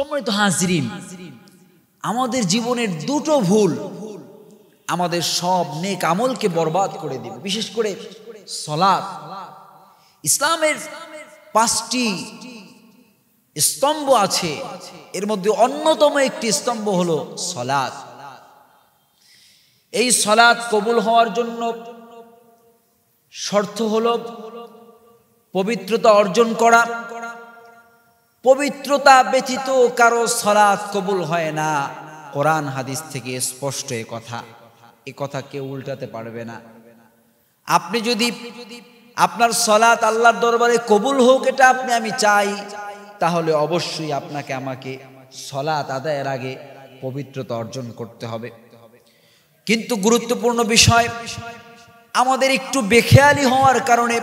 সম্মানিত হাজরিন আমাদের জীবনের দুটো ভুল আমাদের সব নেক আমলকে বরবাদ করে দিবে বিশেষ করে সলাদ ইসলামের পাঁচটি স্তম্ভ আছে এর মধ্যে অন্যতম একটি স্তম্ভ হল সলাদ এই সলাদ কবুল হওয়ার জন্য শর্ত হল পবিত্রতা অর্জন করা পবিত্রতা ব্যতীত কারো সলাৎ কবুল হয় না কোরআন হাদিস থেকে স্পষ্ট এ কথা এ কথা কেউ উল্টাতে পারবে না আপনি যদি আপনার সলাৎ আল্লাহর দরবারে কবুল হোক এটা আপনি আমি চাই তাহলে অবশ্যই আপনাকে আমাকে সলাৎ আদায়ের আগে পবিত্রতা অর্জন করতে হবে কিন্তু গুরুত্বপূর্ণ বিষয় আমাদের একটু বেখেয়ালি হওয়ার কারণে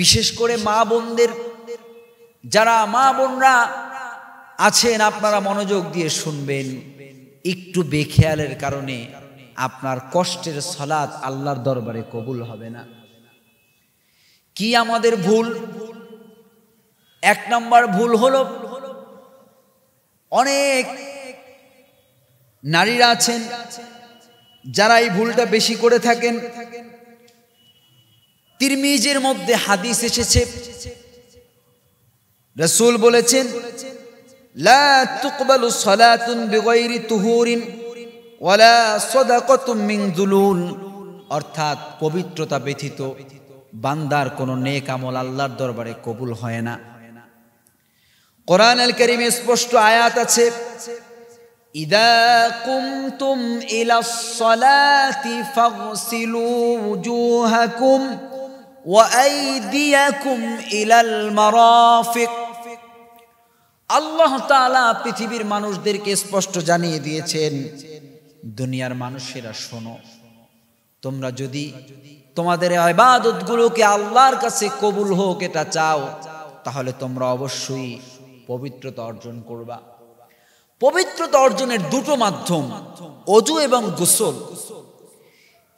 বিশেষ করে মা বোনদের যারা মা বোনরা আছেন আপনারা মনোযোগ দিয়ে শুনবেন একটু বেখেয়ালের কারণে আপনার কষ্টের সলাদ আল্লাহর দরবারে কবুল হবে না কি আমাদের ভুল এক নম্বর ভুল হল অনেক নারীরা আছেন যারা এই ভুলটা বেশি করে থাকেন তিরমিজের মধ্যে হাদিস এসেছে রসুল বলেছেন লা বেগৈরি তুহুরিন ওয়ালা অর্থাৎ পবিত্রতা ব্যথিত বান্দার কোনো নেক আমল আল্লাহর দরবারে কবুল হয় না কোরআন আল করিমে স্পষ্ট আয়াত আছে ইদা ইলা ওয়াইদিয়াকুম ইলাল মারাফিক আল্লাহ তাআলা পৃথিবীর মানুষদেরকে স্পষ্ট জানিয়ে দিয়েছেন দুনিয়ার মানুষেরা শোনো তোমরা যদি তোমাদের আবাদতগুলোকে আল্লাহর কাছে কবুল হোক এটা চাও তাহলে তোমরা অবশ্যই পবিত্রতা অর্জন করবা পবিত্রতা অর্জনের দুটো মাধ্যম অজু এবং গোসল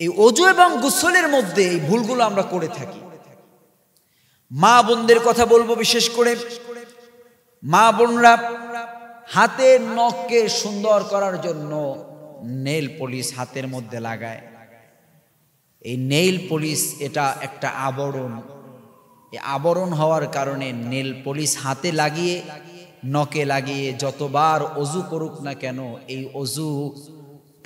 এই অজু এবং গুসলের মধ্যে এই ভুলগুলো আমরা করে থাকি মা বোনদের কথা বলবো বিশেষ করে মা বোনরা হাতে নখকে সুন্দর করার জন্য নেল পলিশ হাতের মধ্যে লাগায় এই নেল পলিশ এটা একটা আবরণ এই আবরণ হওয়ার কারণে নেল পলিশ হাতে লাগিয়ে নকে লাগিয়ে যতবার অজু করুক না কেন এই অজু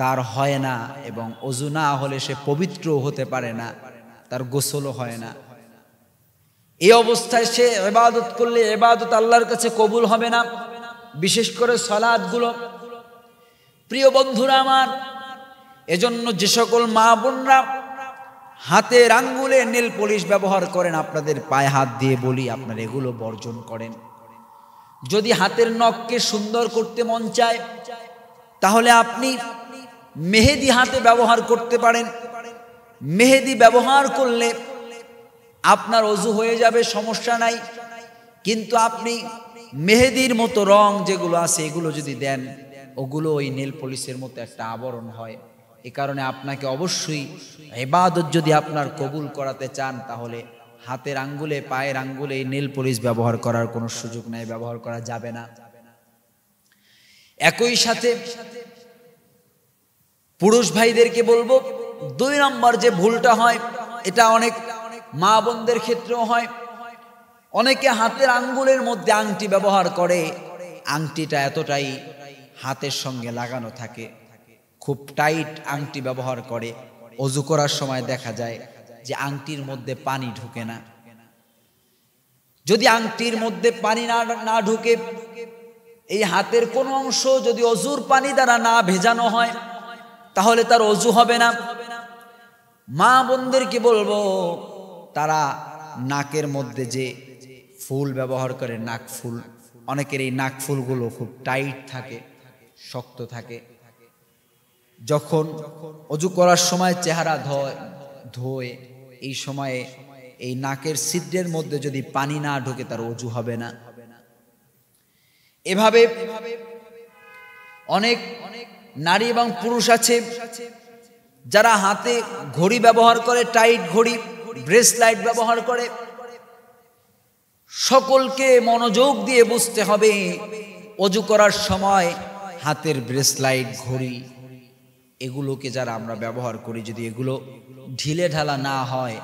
তার হয় না এবং অজু না হলে সে পবিত্র হতে পারে না তার গোসলও হয় না এই অবস্থায় সে এবাদত করলে এবাদত আল্লাহর কাছে কবুল হবে না বিশেষ করে গুলো প্রিয় বন্ধুরা আমার এজন্য যে সকল মা বোনরা হাতে আঙ্গুলে নীল পলিশ ব্যবহার করেন আপনাদের পায়ে হাত দিয়ে বলি আপনার এগুলো বর্জন করেন যদি হাতের নখকে সুন্দর করতে মন চায় তাহলে আপনি মেহেদি হাতে ব্যবহার করতে পারেন মেহেদি ব্যবহার করলে আপনার অজু হয়ে যাবে সমস্যা নাই কিন্তু আপনি মেহেদির মতো রং যেগুলো আছে এগুলো যদি দেন ওগুলো ওই নীল পলিশের মতো একটা আবরণ হয় এ কারণে আপনাকে অবশ্যই এবাদত যদি আপনার কবুল করাতে চান তাহলে হাতের আঙ্গুলে পায়ের আঙ্গুলে এই নীল পলিশ ব্যবহার করার কোনো সুযোগ নাই ব্যবহার করা যাবে না একই সাথে পুরুষ ভাইদেরকে বলবো দুই নম্বর যে ভুলটা হয় এটা অনেক মা বোনদের ক্ষেত্রেও হয় অনেকে হাতের আঙ্গুলের মধ্যে আংটি ব্যবহার করে আংটিটা এতটাই হাতের সঙ্গে লাগানো থাকে খুব টাইট আংটি ব্যবহার করে অজু করার সময় দেখা যায় যে আংটির মধ্যে পানি ঢুকে না যদি আংটির মধ্যে পানি না না ঢুকে এই হাতের কোনো অংশ যদি অজুর পানি দ্বারা না ভেজানো হয় তাহলে তার অজু হবে না মা বোনদের কি বলবো তারা নাকের মধ্যে যে ফুল ব্যবহার করে নাক ফুল অনেকের এই নাক ফুলগুলো খুব টাইট থাকে শক্ত থাকে যখন অজু করার সময় চেহারা ধোয় এই সময়ে এই নাকের ছিদ্রের মধ্যে যদি পানি না ঢোকে তার অজু হবে না এভাবে অনেক অনেক নারী এবং পুরুষ আছে যারা হাতে ঘড়ি ব্যবহার করে টাইট ঘড়ি ব্রেসলাইট ব্যবহার করে সকলকে মনোযোগ দিয়ে বুঝতে হবে অজু করার সময় হাতের ব্রেসলাইট ঘড়ি এগুলোকে যারা আমরা ব্যবহার করি যদি এগুলো ঢিলে ঢালা না হয়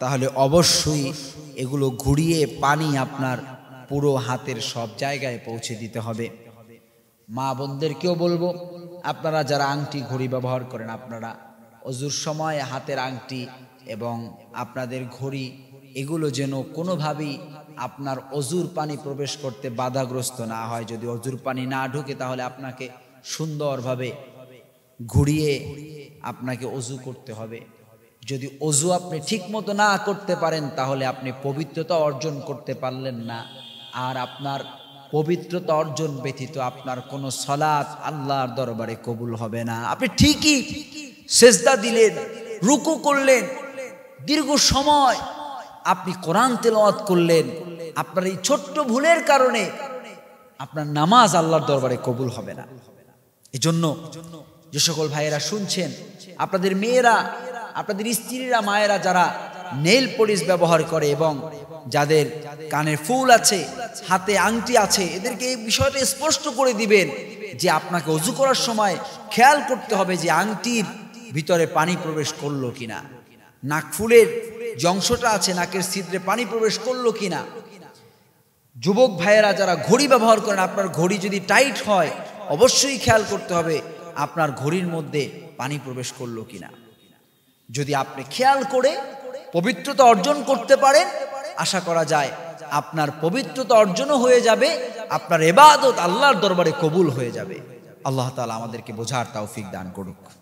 তাহলে অবশ্যই এগুলো ঘুরিয়ে পানি আপনার পুরো হাতের সব জায়গায় পৌঁছে দিতে হবে মা বোনদেরকেও বলবো আপনারা যারা আংটি ঘড়ি ব্যবহার করেন আপনারা অজুর সময় হাতের আংটি এবং আপনাদের ঘড়ি এগুলো যেন কোনোভাবেই আপনার অজুর পানি প্রবেশ করতে বাধাগ্রস্ত না হয় যদি অজুর পানি না ঢুকে তাহলে আপনাকে সুন্দরভাবে ঘুরিয়ে আপনাকে অজু করতে হবে যদি অজু আপনি ঠিকমতো না করতে পারেন তাহলে আপনি পবিত্রতা অর্জন করতে পারলেন না আর আপনার পবিত্রতা অর্জন ব্যতীত আপনার কোনো সলাপ আল্লাহর দরবারে কবুল হবে না আপনি ঠিকই সেজদা দিলেন রুকু করলেন দীর্ঘ সময় আপনি কোরআন তেলাওয়াত করলেন আপনার এই ছোট্ট ভুলের কারণে আপনার নামাজ আল্লাহর দরবারে কবুল হবে না এজন্য যে সকল ভাইয়েরা শুনছেন আপনাদের মেয়েরা আপনাদের স্ত্রীরা মায়েরা যারা নেল পলিশ ব্যবহার করে এবং যাদের কানের ফুল আছে হাতে আংটি আছে এদেরকে এই বিষয়টা স্পষ্ট করে দিবেন যে আপনাকে অজু করার সময় খেয়াল করতে হবে যে আংটির ভিতরে পানি প্রবেশ করলো কিনা নাক ফুলের অংশটা আছে নাকের ছিদ্রে পানি প্রবেশ করলো কিনা যুবক ভাইয়েরা যারা ঘড়ি ব্যবহার করেন আপনার ঘড়ি যদি টাইট হয় অবশ্যই খেয়াল করতে হবে আপনার ঘড়ির মধ্যে পানি প্রবেশ করলো কিনা যদি আপনি খেয়াল করে পবিত্রতা অর্জন করতে পারেন আশা করা যায় আপনার পবিত্রতা অর্জনও হয়ে যাবে আপনার এবাদত আল্লাহর দরবারে কবুল হয়ে যাবে আল্লাহ তালা আমাদেরকে বোঝার ফিক দান করুক